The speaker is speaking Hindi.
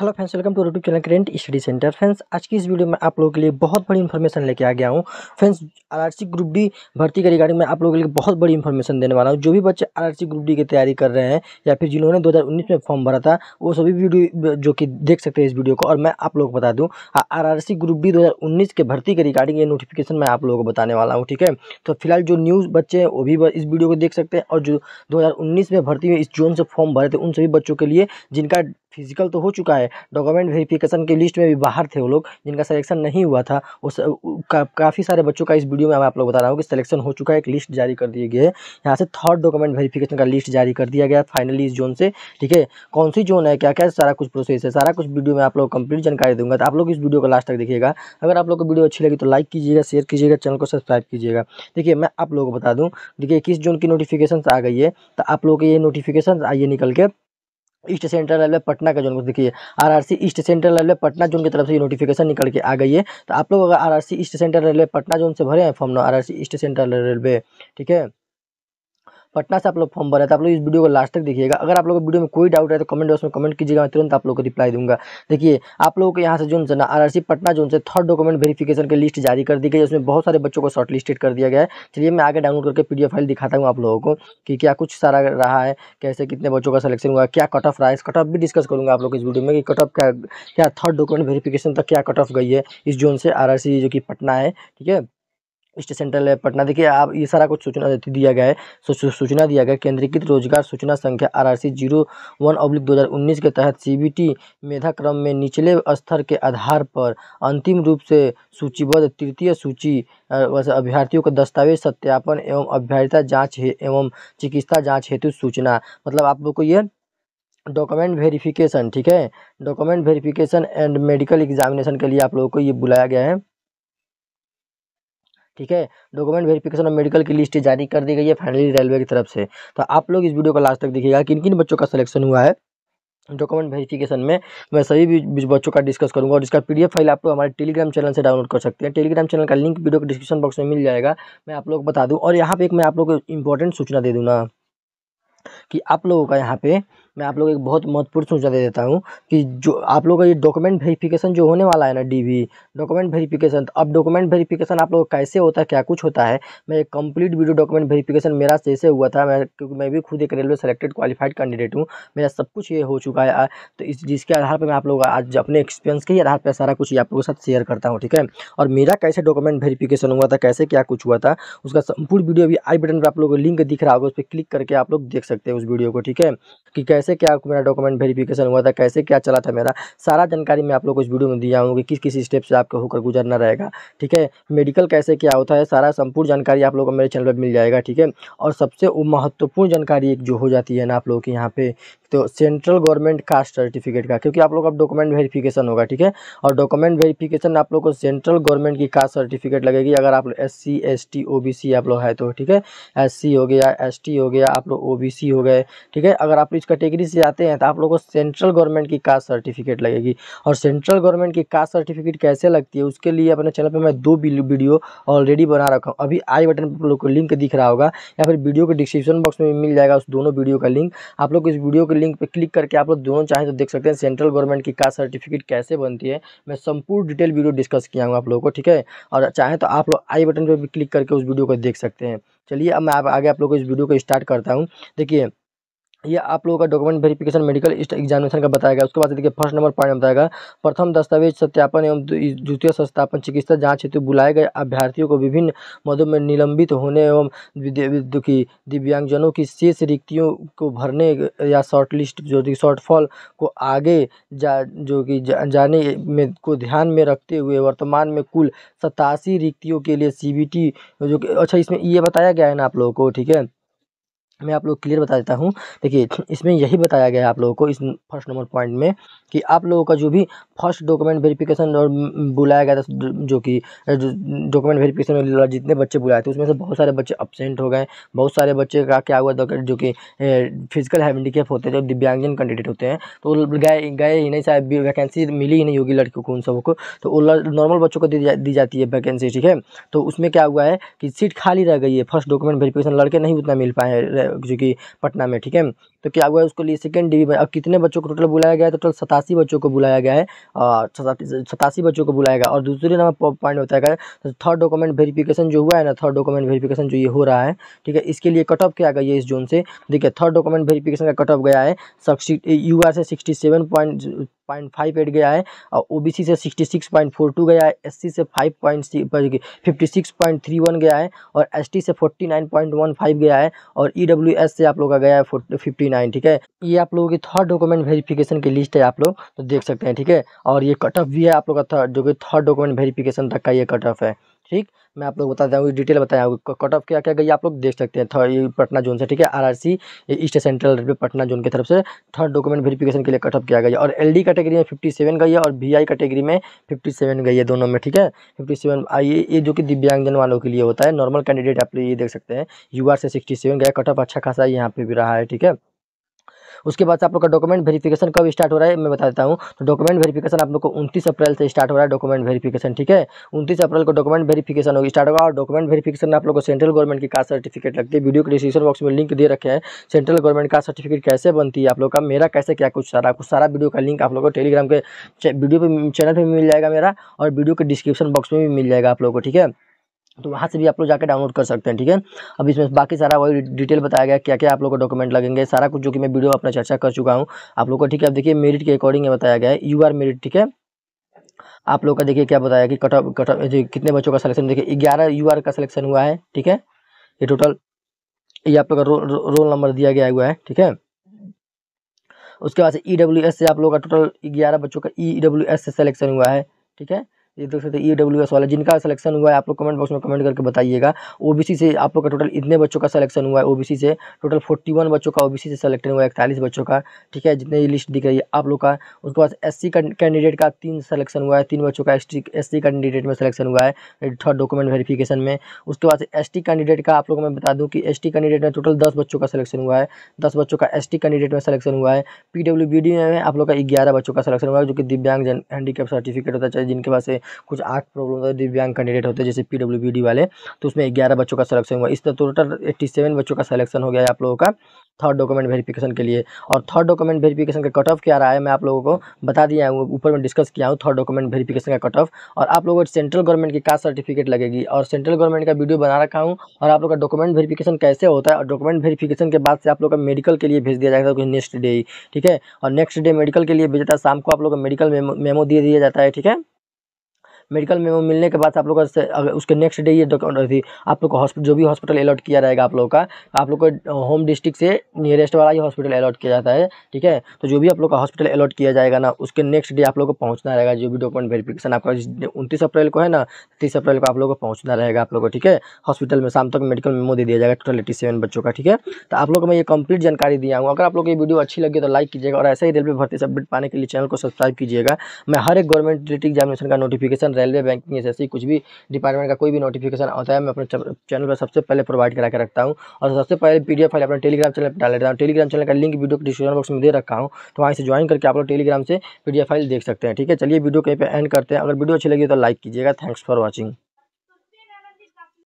hello friends welcome to YouTube channel current study centre friends आज की इस वीडियो में आप लोगों के लिए बहुत बड़ी इन्फॉर्मेशन लेके आ गया हूँ फ्रेंड्स आरआरसी ग्रुप डी भर्ती के रिगार्डिंग मैं आप लोगों के लिए बहुत बड़ी इन्फॉर्मेशन देने वाला हूँ जो भी बच्चे आरआरसी ग्रुप डी की तैयारी कर रहे हैं या फिर जिन्होंने उन्नीस में फॉर्म भरा था वो सभी वीडियो जो कि देख सकते हैं इस वीडियो को और मैं आप लोग को बता दूँ आर आर ग्रुप डी दो के भर्ती के रिगार्डिंग ये नोटिफिकेशन मैं आप लोगों को बताने वाला हूँ ठीक है तो फिलहाल जो न्यूज़ बच्चे हैं वो भी इस वीडियो को देख सकते हैं और जो दो में भर्ती हुई इस जोन से फॉर्म भरे थे उन सभी बच्चों के लिए जिनका फिजिकल तो हो चुका है डॉक्यूमेंट वेरिफिकेशन की लिस्ट में भी बाहर थे वो लोग जिनका सिलेक्शन नहीं हुआ था उस का, काफ़ी सारे बच्चों का इस वीडियो में मैं आप लोग बता रहा हूँ कि सिलेक्शन हो चुका है एक लिस्ट जारी कर दी गई है यहाँ से थर्ड डॉक्यूमेंट वेरिफिकेशन का लिस्ट जारी कर दिया गया फाइनली इस जोन से ठीक है कौन सी जोन है क्या क्या सारा कुछ प्रोसेस है सारा कुछ वीडियो में आप लोग कंप्लीट जानकारी दूंगा तो आप लोग इस वीडियो को लास्ट तक देखिएगा अगर आप लोग को वीडियो अच्छी लगी तो लाइक कीजिएगा शेयर कीजिएगा चैनल को सब्सक्राइब कीजिएगा देखिए मैं आप लोगों को बता दूँ देखिए किस जोन की नोटिफिकेशन आ गई है तो आप लोग ये नोटिफिकेशन आइए निकल के ईस्ट सेंट्रल रेलवे पटना का को देखिए RRC east central railway Patna zone की तरफ से ये नोटिफिकेशन निकल के आ गई है तो आप लोग अगर RRC east central railway Patna zone से भरे हैं form RRC east central railway ठीक है पटना से आप लोग फॉर्म भरा था तो आप लोग इस वीडियो को लास्ट तक देखिएगा अगर आप लोग वीडियो में कोई डाउट है तो कमेंट बॉक्स में कमेंट कीजिएगा मैं तुरंत आप लोग को रिप्लाई दूंगा देखिए आप लोगों को यहाँ से जो ना आर पटना जोन से थर्ड डॉक्यूमेंट वेरीफिकेशन की लिस्ट जारी कर दी गई उसमें बहुत सारे बच्चों को शॉर्ट लिस्टेड कर दिया गया है चलिए मैं आगे डाउनलोड करके पी फाइल दिखाता हूँ आप लोगों को कि क्या कुछ सारा रहा है कैसे कितने बच्चों का सलेक्शन हुआ क्या कट ऑफ रहा है कट ऑफ भी डिस्कस करूँगा आप लोग इस वीडियो में कि कट ऑफ क्या क्या थर्ड डॉक्यूमेंट वेरीफिकेशन तक क्या कट ऑफ गई है इस जोन से आर जो कि पटना है ठीक है स्टेट सेंट्रल पटना देखिए आप ये सारा कुछ सूचना दिया गया है सूचना दिया गया केंद्रीकृत रोजगार सूचना संख्या R R C zero one अब्लिक दो हज़ार उन्नीस के तहत सी बी टी मेधा क्रम में निचले स्तर के आधार पर अंतिम रूप से सूचीबद्ध तृतीय सूची अभ्यर्थियों का दस्तावेज सत्यापन एवं अभ्यर्थिता जाँच एवं चिकित्सा जाँच हेतु सूचना मतलब आप लोग को ये डॉक्यूमेंट वेरिफिकेशन ठीक है document verification and medical examination के लिए आप लोगों को ये बुलाया गया है ठीक है डॉक्यूमेंट वेरिफिकेशन और मेडिकल की लिस्ट जारी कर दी गई है फाइनली रेलवे की तरफ से तो आप लोग इस वीडियो को लास्ट तक देखिएगा किन किन बच्चों का सिलेक्शन हुआ है डॉक्यूमेंट वेरिफिकेशन में मैं सभी भी बच्चों का डिस्कस करूंगा और इसका पीडीएफ फाइल आप लोग हमारे टेलीग्राम चैनल से डाउनलोड कर सकते हैं टेलीग्राम चैनल का लिंक वीडियो के डिस्क्रिप्शन बॉक्स में मिल जाएगा मैं आप लोग बता दूँ और यहाँ पर एक मैं आप लोग को इंपॉर्टेंट सूचना दे दूँ ना कि आप लोगों का यहाँ पे मैं आप लोग एक बहुत महत्वपूर्ण सूचना दे देता हूँ कि जो आप लोग का ये डॉक्यूमेंट वेरिफिकेशन जो होने वाला है ना डीवी डॉक्यूमेंट वेरिफिकेशन अब डॉक्यूमेंट वेरिफिकेशन आप लोग कैसे होता है क्या कुछ होता है मैं एक कंप्लीट वीडियो डॉक्यूमेंट वेरिफिकेशन मेरा जैसे हुआ था मैं क्योंकि मैं भी खुद एक रेलवे सेलेक्टेड क्वालिफाइड कैंडिडेट हूँ मेरा सब कुछ ये हो चुका है तो इस जिसके आधार पर मैं आप लोग आज अपने एक्सपीरियंस के ही आधार पर सारा कुछ आप लोगों के साथ शेयर करता हूँ ठीक है और मेरा कैसे डॉक्यूमेंट वेरीफिकेशन हुआ था कैसे क्या कुछ हुआ था उसका संपूर्ण वीडियो भी आई बटन पर आप लोगों को लिंक दिख रहा होगा उस पर क्लिक करके आप लोग देख सकते हैं उस वीडियो को ठीक है कि कैसे कैसे क्या मेरा डॉक्यूमेंट वेरिफिकेशन हुआ था कैसे क्या चला था मेरा सारा जानकारी मैं आप लोग को इस वीडियो में दिया हूँ कि किस किस स्टेप से आपको होकर गुजरना रहेगा ठीक है मेडिकल कैसे क्या होता है सारा संपूर्ण जानकारी आप लोग को मेरे चैनल पर मिल जाएगा ठीक है और सबसे महत्वपूर्ण जानकारी एक जो हो जाती है ना आप लोगों के यहाँ पे तो सेंट्रल गवर्नमेंट कास्ट सर्टिफिकेट का क्योंकि आप लोग का डॉक्यूमेंट वेरिफिकेशन होगा ठीक है और डॉक्यूमेंट वेरिफिकेशन आप लोग को सेंट्रल गवर्नमेंट की कास्ट सर्टिफिकेट लगेगी अगर आप लोग S C S T O B C आप लोग है तो ठीक है एस सी हो गया एस टी हो गया आप लोग ओ बी सी हो गए ठीक है अगर आप इस कैटेगरी से आते हैं तो आप लोग को सेंट्रल गवर्नमेंट की कास्ट सर्टिफिकेट लगेगी और सेंट्रल गवर्नमेंट की कास्ट सर्टिफिकेट कैसे लगती है उसके लिए अपने चैनल पर मैं दो वीडियो ऑलरेडी बना रखा हूँ अभी आई बटन पर आप लोग को लिंक दिख रहा होगा या फिर वीडियो के डिस्क्रिप्शन बॉक्स में मिल जाएगा उस दोनों वीडियो का लिंक आप लोग इस वीडियो के लिंक पे क्लिक करके आप लोग दोनों चाहें तो देख सकते हैं सेंट्रल गवर्नमेंट की कास्ट सर्टिफिकेट कैसे बनती है मैं संपूर्ण डिटेल वीडियो डिस्कस किया हूँ आप लोगों को ठीक है और चाहे तो आप लोग आई बटन पर भी क्लिक करके उस वीडियो को देख सकते हैं चलिए अब मैं आगे आप लोग को इस वीडियो को स्टार्ट करता हूँ देखिए ये आप लोगों का डॉक्यूमेंट वेरिफिकेशन मेडिकल एग्जामिनेशन का गया उसके बाद देखिए फर्स्ट नंबर पॉइंट बताएगा प्रथम दस्तावेज सत्यापन एवं द्वितीय सत्यापन चिकित्सा जांच हेतु बुलाए गए अभ्यर्थियों को विभिन्न मदों में निलंबित होने एवं दुखी दिव्यांगजनों की शेष रिक्तियों को भरने या शॉर्ट लिस्ट जो शॉर्टफॉल को आगे जा जो कि जा, जाने में को ध्यान में रखते हुए वर्तमान में कुल सतासी रिक्तियों के लिए सी जो अच्छा इसमें ये बताया गया है ना आप लोगों को ठीक है मैं आप लोग क्लियर बता देता हूँ देखिए इसमें यही बताया गया है आप लोगों को इस फर्स्ट नंबर पॉइंट में कि आप लोगों का जो भी फर्स्ट डॉक्यूमेंट वेरिफिकेशन और बुलाया गया था जो कि डॉक्यूमेंट वेरिफिकेशन में जितने बच्चे बुलाए थे उसमें से बहुत सारे बच्चे अपसेंट हो गए बहुत सारे बच्चे का क्या हुआ जो कि फिजिकल हैंडिकेप होते हैं जो दिव्यांगजन कैंडिडेट होते हैं तो गए गए ही नहीं शायद वैकेंसी मिली ही नहीं होगी लड़कियों को उन सबों को तो वो नॉर्मल बच्चों को दी, जाती है वैकेंसी ठीक है तो उसमें क्या हुआ है कि सीट खाली रह गई है फर्स्ट डॉक्यूमेंट वेरीफ़िकेशन लड़के नहीं उतना मिल पाए जो कि पटना में ठीक है तो क्या हुआ है उसके लिए सेकेंड डिवीजन अब कितने बच्चों को टोटल बुलाया गया है टोटल सतासी बच्चों को बुलाया गया है सतासी बच्चों को बुलाया गया और दूसरे नंबर पॉइंट होता है तो थर्ड डॉक्यूमेंट वेरीफिकेशन जो हुआ है ना थर्ड डॉक्यूमेंट वेरिफिकेशन जो ये हो रहा है ठीक है इसके लिए कट ऑफ किया गया है इस जोन से देखिए थर्ड डॉक्यूमेंट वेरीफिकेशन का कट ऑफ गया है यू आर से sixty seven point point five eight गया है और ओबीसी से sixty six point four two गया है एससी से five point fifty six point three one गया है और एसटी से forty nine point one five गया है और ईडब्ल्यूएस से आप लोग का गया है फिफ्टी नाइन ठीक है ये आप लोगों की थर्ड डॉक्यूमेंट वेरिफिकेशन की लिस्ट है आप लोग तो देख सकते हैं ठीक है और ये कट ऑफ भी है आप लोग का जो कि थर्ड डॉक्यूमेंट वेरिफिकेशन तक का ये कट ऑफ है ठीक मैं आप लोग बता दूँ डिटेल बताया कट ऑफ क्या क्या गई आप लोग देख सकते हैं थर्ड पटना जोन से ठीक है RRC east central railway Patna zone की तरफ से थर्ड डॉक्यूमेंट वेरिफिकेशन के लिए कट ऑफ किया गया और एलडी कैटेगरी में फिफ्टी सेवन गई है और वीआई कैटेगरी में फिफ्टी सेवन गई है दोनों में ठीक है फिफ्टी सेवन ये ये जो कि दिव्यांगजन वालों के लिए होता है नॉर्मल कैंडिडेट आप लोग ये देख सकते हैं यू से सिक्सटी सेवन गया कट ऑफ अच्छा खासा यहाँ पर भी रहा है ठीक है उसके बाद आप लोग का डॉक्यूमेंट वेरीफिकेशन कब स्टार्ट हो रहा है मैं बता देता हूँ तो डॉक्यूमेंट वेरीफिकेशन आप लोग को उनतीस अप्रैल से स्टार्ट हो रहा है डॉक्यूमेंट वेरीफिकेशन ठीक है उनतीस अप्रैल को डॉक्यूमेंट वेरीफिकेशन होगी स्टार्ट होगा और डॉक्यूमेंट वेरीफिकेशन आप लोग को सेंट्रल गवर्नमेंट की कास्ट सर्टिफिकेट लगती है वीडियो के डिस्क्रिप्शन बॉक्स में लिंक दे रखे हैं सेंट्रल गवर्नमेंट का सर्टिफिकेट कैसे बनती है आप लोग का मेरा कैसे क्या कुछ सारा कुछ सारा वीडियो का लिंक आप लोग को टेलीग्राम के वीडियो पर चैनल पर भी मिल जाएगा मेरा और वीडियो के डिस्क्रिप्शन बॉक्स में भी मिल जाएगा आप लोग को ठीक है तो वहाँ से भी आप लोग जाकर डाउनलोड कर सकते हैं ठीक है अब इसमें बाकी सारा वही डिटेल बताया गया क्या क्या आप लोग को डॉक्यूमेंट लगेंगे सारा कुछ जो कि मैं वीडियो अपना चर्चा कर चुका हूँ आप लोग को ठीक है अब देखिए मेरिट के अकॉर्डिंग में बताया गया है यू आर मेरिट ठीक है आप लोग का देखिए क्या बताया कि कट ऑफ कट ऑफ कितने बच्चों का सलेक्शन देखिए ग्यारह यू आर का सिलेक्शन हुआ है ठीक है ये टोटल ये आप लोग का रोल नंबर दिया गया हुआ है ठीक है उसके बाद डब्ल्यू एस e से आप लोग का टोटल ग्यारह बच्चों का ई e डब्ल्यू से सलेक्शन हुआ है ठीक है ये देख सकते ई डब्ल्यू एस वाला जिनका सिलेक्शन हुआ है आप लोग कमेंट बॉक्स में कमेंट करके बताइएगा ओबीसी से आप लोग का टोटल इतने बच्चों का सिलेक्शन हुआ है ओबीसी से टोटल फोर्टी वन बच्चों का ओबीसी से सिलेक्शन हुआ है इकतालीस बच्चों का ठीक है जितने लिस्ट दिख रही है आप लोग का उसके बाद एस सी कैंडिडेट का तीन सिलेक्शन हुआ है तीन बच्चों का एस सी कैंडिडेट में सिलेक्शन हुआ है थर्ड डॉक्यूमेंट वेरीफिकेशन में उसके बाद एस टी कैंडिडेट का आप लोग मैं बता दूँ कि एस टी कैंडिडेट में टोटल दस बच्चों का सिलेक्शन हुआ है दस बच्चों का एस टी कैंडिडेट में सिलेक्शन हुआ है पी डब्ल्यू बी डी में आप लोग का ग्यारह बच्चों का सिलेक्शन हुआ है जो कि दिव्यांग हैंडीकैप सर्टिफिकेट होता है जिनके पास कुछ आठ प्रॉब्लम दिव्यांग कैंडिडेट होते जैसे पी डब्ल्यू वाले तो उसमें ग्यारह बच्चों का सिलेक्शन हुआ इस तरह टोटल एट्टी सेवन बच्चों का सिलेक्शन हो गया है आप लोगों का थर्ड डॉक्यूमेंट वेरिफिकेशन के लिए और थर्ड डॉक्यूमेंट वेरिफिकेशन का कट ऑफ क्या रहा है मैं आप लोगों को बता दिया हूँ ऊपर में डिस्कस किया हूँ थर्ड डॉक्यूमेंट वेरिफिकेशन का कट ऑफ और आप लोगों को सेंट्रल गवर्नमेंट की कास्ट सर्टिफिकेट लगेगी और सेंट्रल गवर्नमेंट का वीडियो बना रखा हूँ और आप लोग का डॉक्यूमेंट वेरिफिकेशन कैसे होता है और डॉक्यूमेंट वेरिफिकेशन के बाद से आप लोग का मेडिकल के लिए भेज दिया जाएगा कुछ नेक्स्ट डे ही ठीक है और नेक्स्ट डे मेडिकल के लिए भेजता जाता है शाम को आप लोग का मेडिकल मेमो दे दिया जाता है ठीक है मेडिकल मेमो मिलने के बाद आप लोग का उसके नेक्स्ट डे ये थी आप लोग को हॉस्पिटल जो भी हॉस्पिटल अलॉट किया जाएगा आप लोग का आप लोग को होम uh, डिस्ट्रिक्ट से नियरेस्ट वाला ही हॉस्पिटल अलॉट किया जाता है ठीक है तो जो भी आप लोग का हॉस्पिटल अलॉट किया जाएगा ना उसके नेक्स्ट डे आप लोग को पहुँचना रहेगा जो भी डॉक्यूमेंट वेरीफिकेशन आपका उनतीस अप्रैल को है ना तीस अप्रैल को आप लोग को पहुँचना रहेगा आप लोग को ठीक है हॉस्पिटल में शाम तक मेडिकल मेमो दे दिया जाएगा टोटल एटी सेवन बच्चों का ठीक है तो आप लोग को मैं ये कंप्लीट जानकारी दिया हूँ अगर आप लोग ये वीडियो अच्छी लगी तो लाइक कीजिएगा और ऐसे ही रेलवे भर्ती से अपडेट पाने के लिए चैनल को सब्सक्राइब कीजिएगा मैं हर एक गवर्नमेंट रिलेटेड एग्जामिनेशन का नोटिफिकेशन रेलवे बैंकिंग एस कुछ भी डिपार्टमेंट का कोई भी नोटिफिकेशन आता है मैं अपने चैनल पर सबसे पहले प्रोवाइड करा के रखता हूँ और सबसे पहले पी फाइल अपने टेलीग्राम चैनल पर डाल देता हूँ टेलीग्राम चैनल का लिंक वीडियो डिस्क्रिप्शन बॉक्स में दे रखा हूँ तो वहाँ से ज्वाइन करके आप लोग टेलीग्राम से पी फाइल देख सकते हैं ठीक है चलिए वीडियो कहीं पर एंड करते हैं अगर वीडियो अच्छी लगी तो लाइक कीजिएगा थैंक्स फॉर वॉचिंग